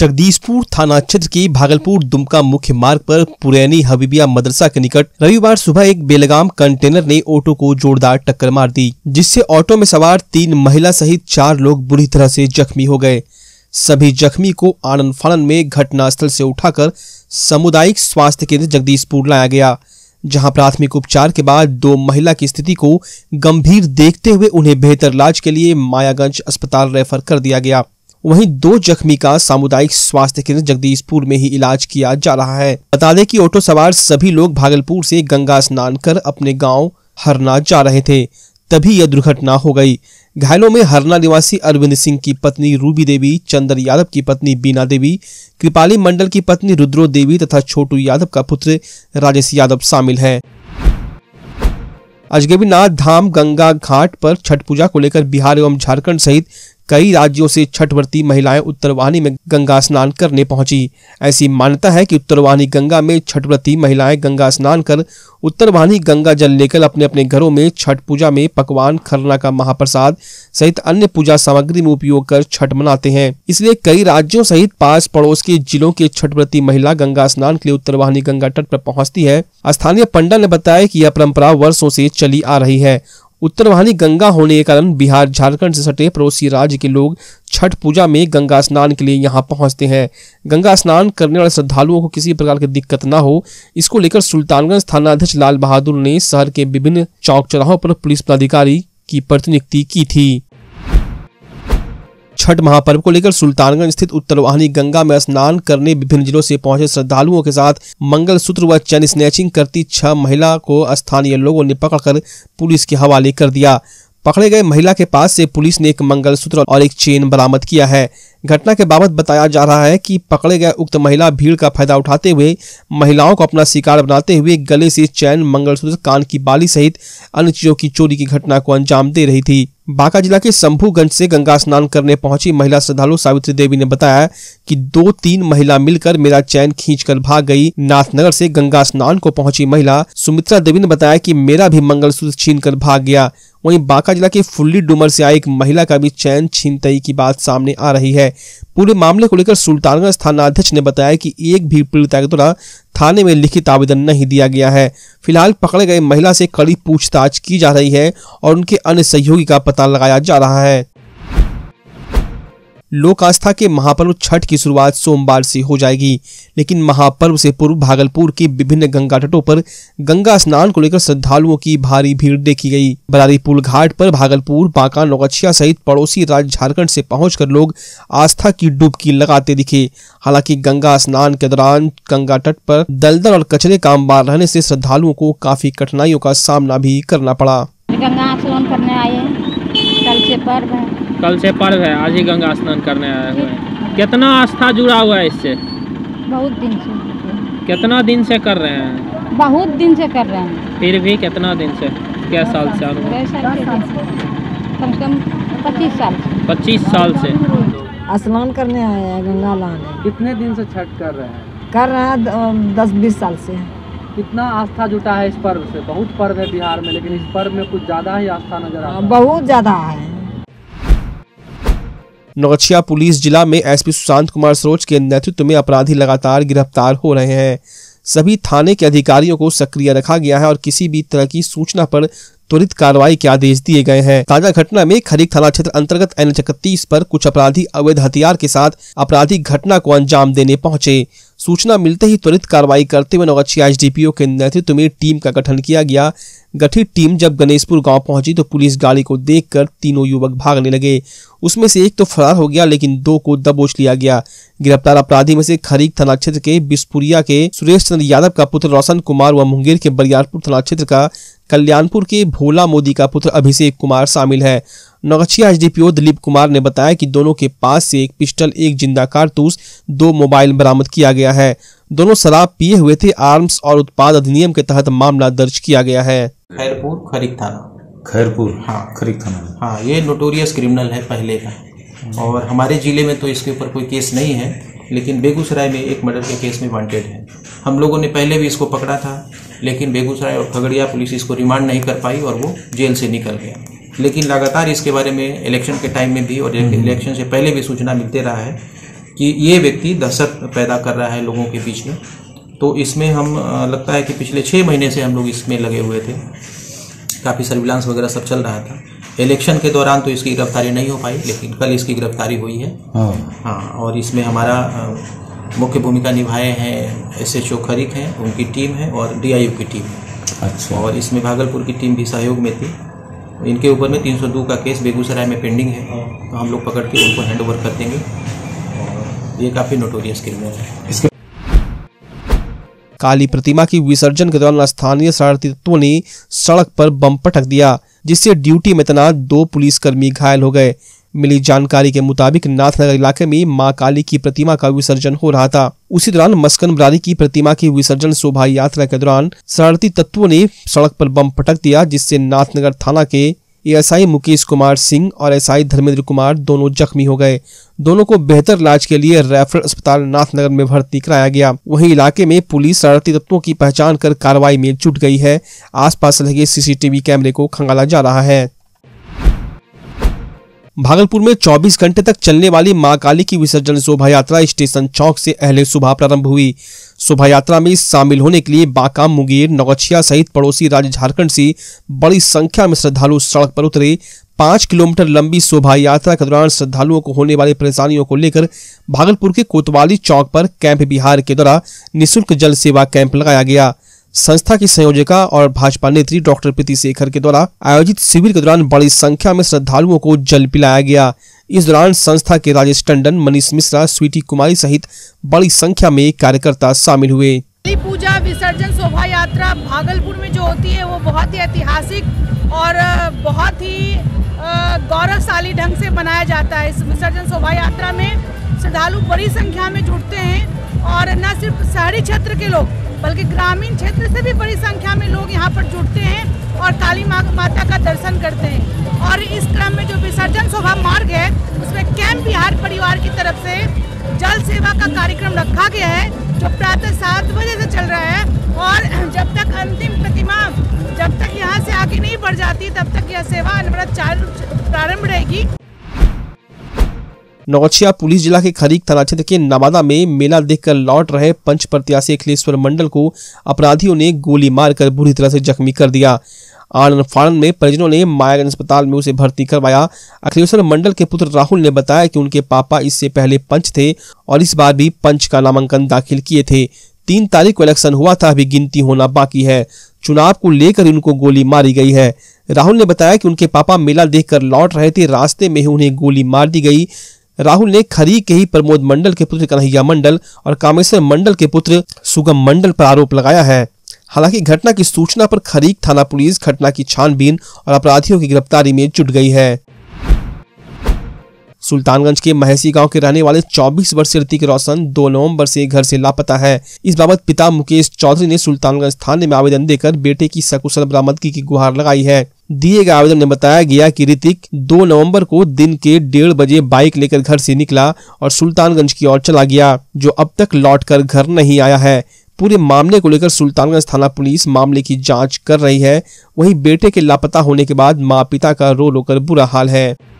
जगदीशपुर थाना क्षेत्र की भागलपुर दुमका मुख्य मार्ग पर पुरैनी हबीबिया मदरसा के निकट रविवार सुबह एक बेलगाम कंटेनर ने ऑटो को जोरदार टक्कर मार दी जिससे ऑटो में सवार तीन महिला सहित चार लोग बुरी तरह से जख्मी हो गए सभी जख्मी को आनंद फानन में घटनास्थल से उठाकर सामुदायिक स्वास्थ्य केंद्र जगदीशपुर लाया गया जहां प्राथमिक उपचार के बाद दो महिला की स्थिति को गंभीर देखते हुए उन्हें बेहतर इलाज के लिए मायागंज अस्पताल रेफर कर दिया गया वहीं दो जख्मी का सामुदायिक स्वास्थ्य केंद्र जगदीशपुर में ही इलाज किया जा रहा है बता दें कि ऑटो सवार सभी लोग भागलपुर से गंगा स्नान कर अपने गाँव हरना जा रहे थे तभी यह दुर्घटना हो गई घायलों में हरना निवासी अरविंद सिंह की पत्नी रूबी देवी चंद्र यादव की पत्नी बीना देवी कृपाली मंडल की पत्नी रुद्रो देवी तथा छोटू यादव का पुत्र राजेश यादव शामिल है अजगबीनाथ धाम गंगा घाट पर छठ पूजा को लेकर बिहार एवं झारखंड सहित कई राज्यों से छठ व्रती महिलाएं उत्तरवाहिनी में गंगा स्नान करने पहुंची ऐसी मान्यता है कि उत्तरवाहिनी गंगा में छठ व्रती महिलाएं गंगा स्नान कर उत्तरवाहिनी गंगा जल लेकर अपने अपने घरों में छठ पूजा में पकवान खरना का महाप्रसाद सहित अन्य पूजा सामग्री में उपयोग कर छठ मनाते हैं इसलिए कई राज्यों सहित पास पड़ोस के जिलों के छठ व्रती महिला गंगा स्नान के लिए उत्तरवाहिनी गंगा तट पर पहुँचती है स्थानीय पंडा ने बताया की यह परंपरा वर्षो से चली आ रही है उत्तरवाहिनी गंगा होने के कारण बिहार झारखंड से सटे पड़ोसी राज्य के लोग छठ पूजा में गंगा स्नान के लिए यहाँ पहुँचते हैं गंगा स्नान करने वाले श्रद्धालुओं को किसी प्रकार की दिक्कत ना हो इसको लेकर सुल्तानगंज थानाध्यक्ष लाल बहादुर ने शहर के विभिन्न चौक चौराहों पर पुलिस पदाधिकारी की प्रतिनियुक्ति की थी छठ महापर्व को लेकर सुल्तानगंज स्थित उत्तरवाहिनी गंगा में स्नान करने विभिन्न जिलों से पहुंचे श्रद्धालुओं के साथ मंगल सूत्र व चैन स्नैचिंग करती छह महिला को स्थानीय लोगों ने पकड़कर पुलिस के हवाले कर दिया पकड़े गए महिला के पास से पुलिस ने एक मंगलसूत्र और एक चेन बरामद किया है घटना के बाबत बताया जा रहा है कि पकड़े गए उक्त महिला भीड़ का फायदा उठाते हुए महिलाओं को अपना शिकार बनाते हुए गले से चैन मंगलसूत्र कान की बाली सहित अन्य चीजों की चोरी की घटना को अंजाम दे रही थी बांका जिला के शंभूगंज से गंगा स्नान करने पहुंची महिला श्रद्धालु सावित्री देवी ने बताया कि दो तीन महिला मिलकर मेरा चैन खींचकर भाग गई नाथनगर से गंगा स्नान को पहुंची महिला सुमित्रा देवी ने बताया कि मेरा भी मंगलसूत्र छीन कर भाग गया वहीं बांका जिला के फुल्ली डुमर से आई एक महिला का भी चैन छीनतई की बात सामने आ रही है पूरे मामले को लेकर सुल्तानगंज थानाध्यक्ष ने बताया कि एक भी पीड़िता के द्वारा थाने में लिखित आवेदन नहीं दिया गया है फिलहाल पकड़े गए महिला से कड़ी पूछताछ की जा रही है और उनके अन्य सहयोगी का पता लगाया जा रहा है लोक आस्था के महापर्व छठ की शुरुआत सोमवार से हो जाएगी लेकिन महापर्व से पूर्व भागलपुर के विभिन्न गंगा तटों पर गंगा स्नान को लेकर श्रद्धालुओं की भारी भीड़ देखी गई बरारी पुल घाट पर भागलपुर बांका नौगछिया सहित पड़ोसी राज्य झारखंड से पहुंचकर लोग आस्था की डुबकी लगाते दिखे हालांकि गंगा स्नान के दौरान गंगा तट पर दलदल और कचरे का अंबार रहने से श्रद्धालुओं को काफी कठिनाइयों का सामना भी करना पड़ा गंगा स्नान करने आए कल से पर्व है कल से पर्व है आज ही गंगा स्नान करने आए हुए हैं कितना आस्था जुड़ा हुआ है इससे बहुत दिन से कितना दिन से कर रहे हैं बहुत दिन से कर रहे हैं फिर भी कितना दिन से क्या साल से कम से कम पच्चीस साल पच्चीस साल से स्नान करने आए हैं गंगा लान कितने दिन से छठ कर रहे हैं कर रहे हैं दस बीस साल से कितना आस्था जुटा है इस पर्व से बहुत पर्व है बिहार में लेकिन इस पर्व में कुछ ज़्यादा ही आस्था नजर आ बहुत ज़्यादा है नौगछिया पुलिस जिला में एसपी सुशांत कुमार सरोज के नेतृत्व में अपराधी लगातार गिरफ्तार हो रहे हैं सभी थाने के अधिकारियों को सक्रिय रखा गया है और किसी भी तरह की सूचना पर त्वरित कार्रवाई के आदेश दिए गए हैं ताजा घटना में खरीक थाना क्षेत्र अंतर्गत एन एच पर कुछ अपराधी अवैध हथियार के साथ आपराधिक घटना को अंजाम देने पहुंचे सूचना मिलते ही त्वरित कार्रवाई करते हुए नवगछिया एसडीपीओ के नेतृत्व में टीम का गठन किया गया गठित टीम जब गणेशपुर गांव पहुंची तो पुलिस गाड़ी को देखकर तीनों युवक भागने लगे उसमें से एक तो फरार हो गया लेकिन दो को दबोच लिया गया गिरफ्तार अपराधी में से खरीक थाना क्षेत्र के बिस्पुरिया के सुरेश चंद्र यादव का पुत्र रोशन कुमार व मुंगेर के बरियारपुर थाना क्षेत्र का कल्याणपुर के भोला मोदी का पुत्र अभिषेक कुमार शामिल है नौगछिया एसडीपीओ दिलीप कुमार ने बताया कि दोनों के पास से एक पिस्टल एक जिंदा कारतूस दो मोबाइल बरामद किया गया है दोनों शराब पिए हुए थे आर्म्स और उत्पाद अधिनियम के तहत मामला दर्ज किया गया है खैरपुर खरीक थाना खैरपुर हाँ खरीक थाना में हाँ ये नोटोरियस क्रिमिनल है पहले का और हमारे ज़िले में तो इसके ऊपर कोई केस नहीं है लेकिन बेगूसराय में एक मर्डर के केस में वांटेड है हम लोगों ने पहले भी इसको पकड़ा था लेकिन बेगूसराय और खगड़िया पुलिस इसको रिमांड नहीं कर पाई और वो जेल से निकल गया लेकिन लगातार इसके बारे में इलेक्शन के टाइम में भी और इलेक्शन हम्म। से पहले भी सूचना मिलते रहा है कि ये व्यक्ति दहशत पैदा कर रहा है लोगों के बीच में तो इसमें हम लगता है कि पिछले छः महीने से हम लोग इसमें लगे हुए थे काफ़ी सर्विलांस वगैरह सब चल रहा था इलेक्शन के दौरान तो इसकी गिरफ्तारी नहीं हो पाई लेकिन कल इसकी गिरफ्तारी हुई है हाँ, हाँ और इसमें हमारा मुख्य भूमिका निभाए हैं एस एच ओ खरीक हैं उनकी टीम है और डी आई की टीम है अच्छा और इसमें भागलपुर की टीम भी सहयोग में थी इनके ऊपर में 302 का केस बेगूसराय में पेंडिंग है तो हम लोग पकड़ के उनको हैंड ओवर कर देंगे और ये काफ़ी नोटोरियस क्रिमिनल है इसके काली प्रतिमा की विसर्जन के दौरान स्थानीय शरणार्थी तत्वों ने सड़क पर बम पटक दिया जिससे ड्यूटी में तैनात दो पुलिसकर्मी घायल हो गए मिली जानकारी के मुताबिक नाथनगर इलाके में मां काली की प्रतिमा का विसर्जन हो रहा था उसी दौरान मस्कन बरारी की प्रतिमा की विसर्जन शोभा यात्रा के दौरान शरणार्थी तत्वों ने सड़क पर बम पटक दिया जिससे नाथनगर थाना के एएसआई मुकेश कुमार सिंह और एसआई धर्मेंद्र कुमार दोनों जख्मी हो गए दोनों को बेहतर इलाज के लिए रेफरल अस्पताल नाथनगर में भर्ती कराया गया वहीं इलाके में पुलिस शरारती तत्वों की पहचान कर कार्रवाई में जुट गई है आसपास लगे सीसीटीवी कैमरे को खंगाला जा रहा है भागलपुर में 24 घंटे तक चलने वाली मां काली की विसर्जन शोभा यात्रा स्टेशन चौक से अहले सुबह प्रारंभ हुई शोभा यात्रा में शामिल होने के लिए बांका मुंगेर नौगछिया सहित पड़ोसी राज्य झारखंड से बड़ी संख्या में श्रद्धालु सड़क पर उतरे पांच किलोमीटर लंबी शोभा यात्रा के दौरान श्रद्धालुओं को होने वाली परेशानियों को लेकर भागलपुर के कोतवाली चौक पर कैंप बिहार के द्वारा निःशुल्क जल सेवा कैंप लगाया गया संस्था की संयोजिका और भाजपा नेत्री डॉक्टर प्रीति शेखर के द्वारा आयोजित शिविर के दौरान बड़ी संख्या में श्रद्धालुओं को जल पिलाया गया इस दौरान संस्था के राजेश टंडन मनीष मिश्रा स्वीटी कुमारी सहित बड़ी संख्या में कार्यकर्ता शामिल हुए पूजा विसर्जन शोभा यात्रा भागलपुर में जो होती है वो बहुत ही ऐतिहासिक और बहुत ही गौरवशाली ढंग से मनाया जाता है इस विसर्जन शोभा यात्रा में श्रद्धालु बड़ी संख्या में जुटते हैं और न सिर्फ शहरी क्षेत्र के लोग बल्कि ग्रामीण क्षेत्र से भी बड़ी संख्या में लोग यहाँ पर जुड़ते हैं और काली मा, माता का दर्शन करते हैं और इस क्रम में जो विसर्जन शोभा मार्ग है उसमें कैंप बिहार परिवार की तरफ से जल सेवा का कार्यक्रम रखा गया है जो प्रातः सात बजे से चल रहा है और जब तक अंतिम प्रतिमा जब तक यहाँ से आगे नहीं बढ़ जाती तब तक यह सेवा अनवरत चालू प्रारंभ रहेगी नौछिया पुलिस जिला के खरीक थाना क्षेत्र के नवादा में मेला देखकर लौट रहे पंच प्रत्याशी अखिलेश्वर मंडल को अपराधियों ने गोली मारकर बुरी तरह से जख्मी कर दिया आनंद फानंद में परिजनों ने मायागंज अस्पताल में उसे भर्ती करवाया अखिलेश्वर मंडल के पुत्र राहुल ने बताया कि उनके पापा इससे पहले पंच थे और इस बार भी पंच का नामांकन दाखिल किए थे तीन तारीख को इलेक्शन हुआ था अभी गिनती होना बाकी है चुनाव को लेकर उनको गोली मारी गई है राहुल ने बताया कि उनके पापा मेला देखकर लौट रहे थे रास्ते में ही उन्हें गोली मार दी गई राहुल ने खरी के ही प्रमोद मंडल के पुत्र कन्हैया मंडल और कामेश्वर मंडल के पुत्र सुगम मंडल पर आरोप लगाया है हालांकि घटना की सूचना पर खरीक थाना पुलिस घटना की छानबीन और अपराधियों की गिरफ्तारी में जुट गई है सुल्तानगंज के महेसी गांव के रहने वाले 24 वर्षीय ऋतिक रोशन 2 नवंबर से घर से लापता है इस बाबत पिता मुकेश चौधरी ने सुल्तानगंज थाने में आवेदन देकर बेटे की सकुशल बरामदगी की गुहार लगाई है दिए गए आवेदन में बताया गया कि ऋतिक 2 नवंबर को दिन के डेढ़ बजे बाइक लेकर घर से निकला और सुल्तानगंज की ओर चला गया जो अब तक लौटकर घर नहीं आया है पूरे मामले को लेकर सुल्तानगंज थाना पुलिस मामले की जांच कर रही है वहीं बेटे के लापता होने के बाद माँ पिता का रो रोकर बुरा हाल है